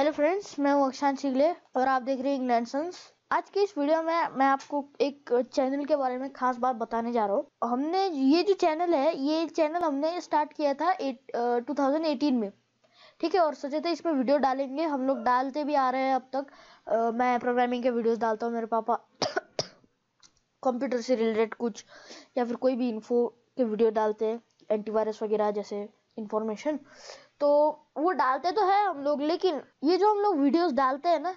hello friends मैं हूँ अक्षांत सिगले और आप देख रहे हैं इंग्लैंड सन्स आज की इस वीडियो में मैं आपको एक चैनल के बारे में खास बात बताने जा रहा हूँ हमने ये जो चैनल है ये चैनल हमने स्टार्ट किया था टू थाउजेंड में ठीक है और सोचे थे इसमें वीडियो डालेंगे हम लोग डालते भी आ रहे हैं अब तक आ, मैं प्रोग्रामिंग के वीडियोज डालता हूँ मेरे पापा कंप्यूटर से रिलेटेड कुछ या फिर कोई भी इन्फो के वीडियो डालते हैं एंटीवायरस वगैरह जैसे इन्फॉर्मेशन तो वो डालते तो है हम लोग लेकिन ये जो हम लोग वीडियोस डालते हैं ना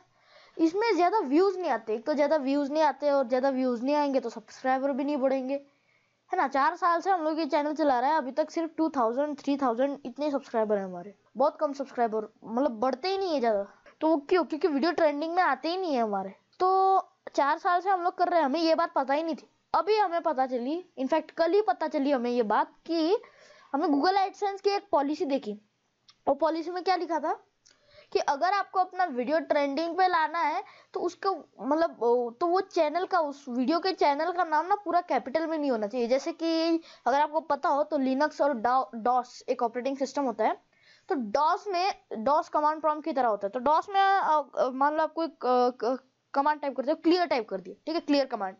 इसमें ज़्यादा व्यूज़ नहीं आते एक तो ज़्यादा व्यूज़ नहीं आते और ज़्यादा व्यूज़ नहीं आएंगे तो सब्सक्राइबर भी नहीं बढ़ेंगे है ना चार साल से हम लोग ये चैनल चला रहे हैं अभी तक सिर्फ टू थाउजेंड थ्री थाउजेंड इतने सब्सक्राइबर हैं हमारे बहुत कम सब्सक्राइबर मतलब बढ़ते ही नहीं है ज़्यादा तो वो क्यों क्योंकि वीडियो ट्रेंडिंग में आते ही नहीं है हमारे तो चार साल से हम लोग कर रहे हैं हमें ये बात पता ही नहीं थी अभी हमें पता चली इनफैक्ट कल ही पता चली हमें ये बात कि हमें गूगल एडसेंस की एक पॉलिसी देखी और पॉलिसी में क्या लिखा था कि अगर आपको अपना वीडियो ट्रेंडिंग पे लाना है तो उसका मतलब तो वो चैनल का उस वीडियो के चैनल का नाम ना पूरा कैपिटल में नहीं होना चाहिए जैसे कि अगर आपको पता हो तो लिनक्स और डॉस एक ऑपरेटिंग सिस्टम होता है तो डॉस में डॉस कमांड प्रॉम की तरह होता है तो डॉस में मान लो आपको एक कमांड टाइप कर दिया क्लियर टाइप कर दिया ठीक है क्लियर कमांड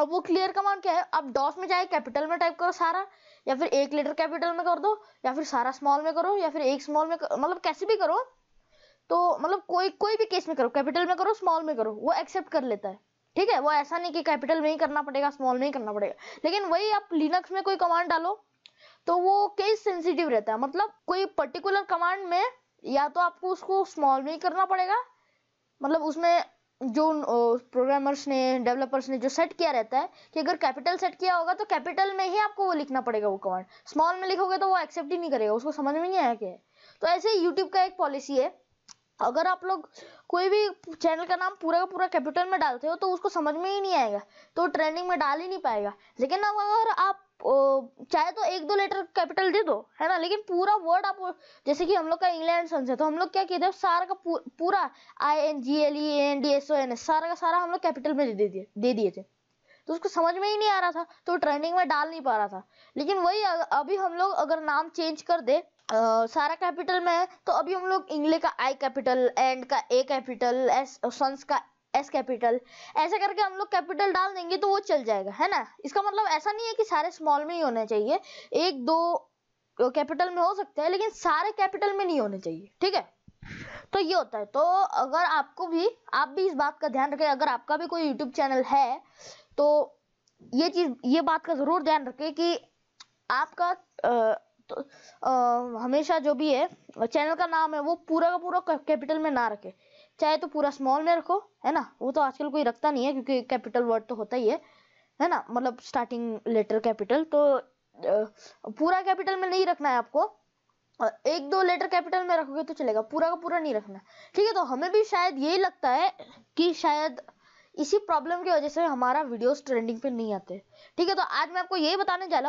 अब वो क्लियर कमांड क्या है आप डॉस में जाए कैपिटल में टाइप करो सारा या फिर एक लेटर कैपिटल में कर दो या फिर सारा स्मॉल में करो या फिर एक स्मॉल में मतलब कैसे भी करो तो मतलब कोई कोई भी केस में करो कैपिटल में करो स्मॉल में करो वो एक्सेप्ट कर लेता है ठीक है वो ऐसा नहीं कि कैपिटल में ही करना पड़ेगा स्मॉल में ही करना पड़ेगा लेकिन वही आप लिनक्स में कोई कमांड डालो तो वो केस सेंसिटिव रहता है मतलब कोई पर्टिकुलर कमांड में या तो आपको उसको स्मॉल में ही करना पड़ेगा मतलब उसमें जो प्रोग्रामर्स ने डेवलपर्स ने जो सेट किया रहता है कि अगर कैपिटल सेट किया होगा तो कैपिटल में ही आपको वो लिखना पड़ेगा वो कमांड स्मॉल में लिखोगे तो वो एक्सेप्ट ही नहीं करेगा उसको समझ में नहीं आया क्या है तो ऐसे ही यूट्यूब का एक पॉलिसी है अगर आप लोग कोई भी चैनल का नाम पूरा का पूरा कैपिटल में डालते हो तो उसको समझ में ही नहीं आएगा तो ट्रेंडिंग में डाल ही नहीं पाएगा लेकिन अब अगर आप चाहे तो एक दो लेटर कैपिटल दे दो है ना लेकिन पूरा वर्ड आप जैसे कि हम लोग का इंग्लैंड सन है तो हम लोग क्या किए थे सारा का पूरा I N G L E N D S O N S सारा का सारा हम लोग कैपिटल में दे दिए दे दिए थे तो उसको समझ में ही नहीं आ रहा था तो ट्रेंडिंग में डाल नहीं पा रहा था लेकिन वही अभी हम लोग अगर नाम चेंज कर दे आ, सारा कैपिटल में है तो अभी हम लोग इंग्ले का आई कैपिटल एंड का ए कैपिटल एस सन्स का एस कैपिटल ऐसे करके हम लोग कैपिटल डाल देंगे तो वो चल जाएगा है ना इसका मतलब ऐसा नहीं है कि सारे स्मॉल में ही होने चाहिए एक दो कैपिटल में हो सकते हैं लेकिन सारे कैपिटल में नहीं होने चाहिए ठीक है तो ये होता है तो अगर आपको भी आप भी इस बात का ध्यान रखें अगर आपका भी कोई यूट्यूब चैनल है तो ये चीज़ ये बात का ज़रूर ध्यान रखें कि आपका आ, तो आ, हमेशा जो भी है चैनल का नाम है वो पूरा का पूरा कैपिटल में ना रखे चाहे तो पूरा स्मॉल में रखो है ना वो तो आजकल कोई रखता नहीं है क्योंकि कैपिटल वर्ड तो होता ही है है ना मतलब स्टार्टिंग लेटर कैपिटल तो पूरा कैपिटल में नहीं रखना है आपको एक दो लेटर कैपिटल में रखोगे तो चलेगा पूरा का पूरा नहीं रखना ठीक है तो हमें भी शायद यही लगता है कि शायद इसी प्रॉब्लम की वजह से हमारा वीडियोस ट्रेंडिंग पे नहीं आते ठीक है तो आज मैं आपको यही बताने जा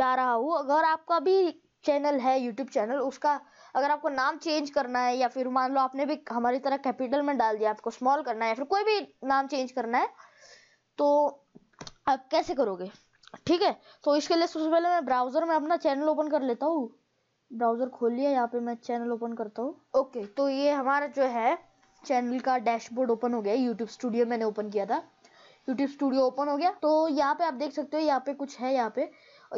जा रहा हूँ अगर आपका भी चैनल है यूट्यूब चैनल उसका अगर आपको नाम चेंज करना है या फिर मान लो आपने भी हमारी तरह कैपिटल में डाल दिया आपको स्मॉल करना है या फिर कोई भी नाम चेंज करना है तो आप कैसे करोगे ठीक है तो इसके लिए सबसे पहले मैं ब्राउज़र में अपना चैनल ओपन कर लेता हूँ ब्राउज़र खोल लिया यहाँ पे मैं चैनल ओपन करता हूँ ओके तो ये हमारा जो है चैनल का डैशबोर्ड ओपन हो गया यूट्यूब स्टूडियो मैंने ओपन किया था यूट्यूब स्टूडियो ओपन हो गया तो यहाँ पे आप देख सकते हो यहाँ पे कुछ है यहाँ पे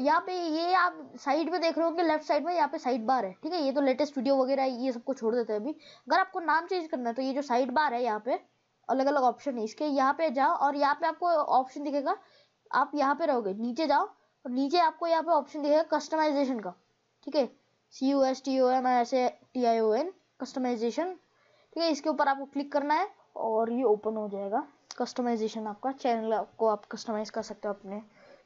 यहाँ पे ये आप साइड में देख रहे होंगे लेफ्ट साइड में यहाँ पे साइड बार है ठीक है ये तो लेटेस्ट वीडियो वगैरह ये सबको छोड़ देते हैं अभी अगर आपको नाम चेंज करना है तो ये जो साइड बार है यहाँ पे अलग अलग ऑप्शन है इसके यहाँ पे जाओ और यहाँ पे आपको ऑप्शन दिखेगा आप यहाँ पे रहोगे नीचे जाओ और नीचे आपको यहाँ पे ऑप्शन दिखेगा कस्टमाइजेशन का ठीक है C U S T O M I S A T I O N customisation ठीक है इसके ऊपर आपको क्लिक करना है और ये ओपन हो जाएगा कस्टमाइजेशन आपका चैनल को आप कस्टमाइज कर सकते हो अपने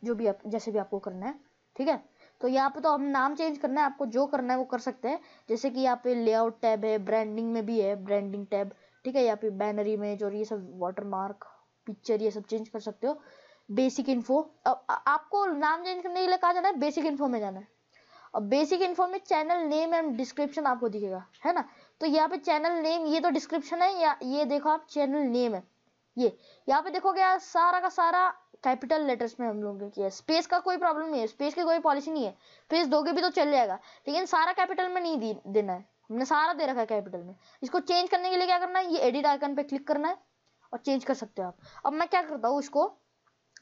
जो भी आप जैसे भी आपको करना है ठीक है तो यहाँ पे तो हम नाम चेंज करना है आपको जो करना है वो कर सकते हैं जैसे कि यहाँ पे लेआउट टैब है ब्रांडिंग में भी है ब्रांडिंग टैब ठीक है यहाँ पे बैनर इमेज और ये सब वाटरमार्क पिक्चर ये सब चेंज कर सकते हो बेसिक इन्फो अब आपको नाम चेंज करने के लिए कहा जाना है बेसिक इन्फो में जाना है अब बेसिक इन्फो में चैनल नेम एंड डिस्क्रिप्शन आपको दिखेगा है ना तो यहाँ पे चैनल नेम ये तो डिस्क्रिप्शन है या ये देखो आप चैनल नेम है ये यहाँ पे देखोगे यार सारा का सारा कैपिटल लेटर्स में हम लोगों की है स्पेस का कोई प्रॉब्लम नहीं है स्पेस की कोई पॉलिसी नहीं है स्पेस दोगे भी तो चल जाएगा लेकिन सारा कैपिटल में नहीं दी देना है हमने सारा दे रखा है कैपिटल में इसको चेंज करने के लिए क्या करना है ये एडिट आइकन पे क्लिक करना है और चेंज कर सकते हो आप अब मैं क्या करता हूँ इसको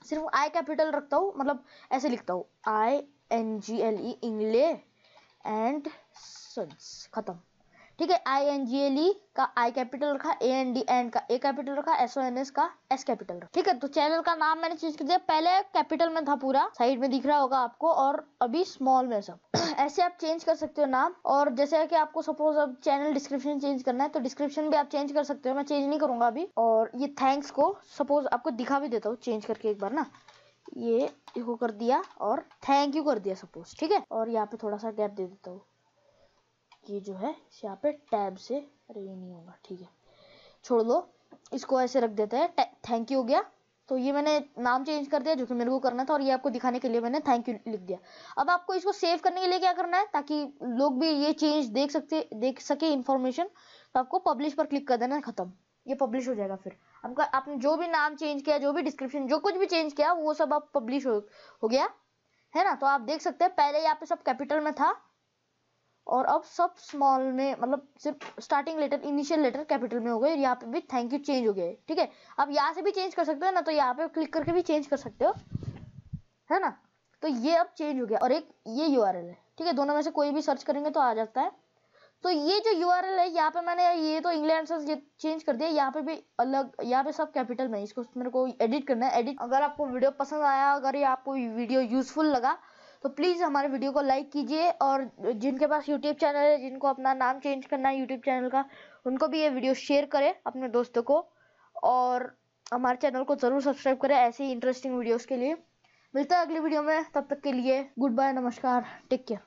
सिर्फ आई कैपिटल रखता हूँ मतलब ऐसे लिखता हूँ I N G L E Ingle and sons खत्म ठीक है आई एन जी एल ई का आई कैपिटल रखा ए एन डी एन का ए कैपिटल रखा एस ओ एन एस का एस कैपिटल रखा ठीक है तो चैनल का नाम मैंने चेंज कर दिया पहले कैपिटल में था पूरा साइड में दिख रहा होगा आपको और अभी स्मॉल में सब ऐसे आप चेंज कर सकते हो नाम और जैसे कि आपको सपोज अब चैनल डिस्क्रिप्शन चेंज करना है तो डिस्क्रिप्शन भी आप चेंज कर सकते हो मैं चेंज नहीं करूंगा अभी और ये थैंक्स को सपोज आपको दिखा भी देता हूँ चेंज करके एक बार ना ये को कर दिया और थैंक यू कर दिया सपोज ठीक है और यहाँ पे थोड़ा सा गैप दे देता हूँ की जो है यहाँ पे टैब से अरे ये नहीं होगा ठीक है छोड़ दो इसको ऐसे रख देते हैं थैंक यू हो गया तो ये मैंने नाम चेंज कर दिया जो कि मेरे को करना था और ये आपको दिखाने के लिए मैंने थैंक यू लिख दिया अब आपको इसको सेव करने के लिए क्या करना है ताकि लोग भी ये चेंज देख सकते देख सके इन्फॉर्मेशन तो आपको पब्लिश पर क्लिक कर देना खत्म ये पब्लिश हो जाएगा फिर आपका आपने जो भी नाम चेंज किया जो भी डिस्क्रिप्शन जो कुछ भी चेंज किया वो सब आप पब्लिश हो, हो गया है ना तो आप देख सकते हैं पहले यहाँ पे सब कैपिटल में था और अब सब स्मॉल में मतलब सिर्फ starting letter initial letter capital में हो गए यहाँ पे भी थैंक यू चेंज हो गया ठीक है अब यहाँ से भी चेंज कर सकते हो ना तो यहाँ पे क्लिक करके भी चेंज कर सकते हो है ना तो ये अब चेंज हो गया और एक ये यू है ठीक है दोनों में से कोई भी सर्च करेंगे तो आ जाता है तो ये जो यू है यहाँ पे मैंने ये तो इंग्लैंड से चेंज कर दिया यहाँ पे भी अलग यहाँ पे सब कैपिटल में इसको मेरे को एडिट करना है एडिट अगर आपको वीडियो पसंद आया अगर ये आपको वीडियो यूजफुल लगा तो प्लीज़ हमारे वीडियो को लाइक कीजिए और जिनके पास यूट्यूब चैनल है जिनको अपना नाम चेंज करना है यूट्यूब चैनल का उनको भी ये वीडियो शेयर करें अपने दोस्तों को और हमारे चैनल को ज़रूर सब्सक्राइब करें ऐसे ही इंटरेस्टिंग वीडियोज़ के लिए मिलता है अगली वीडियो में तब तक के लिए गुड बाय नमस्कार टेक केयर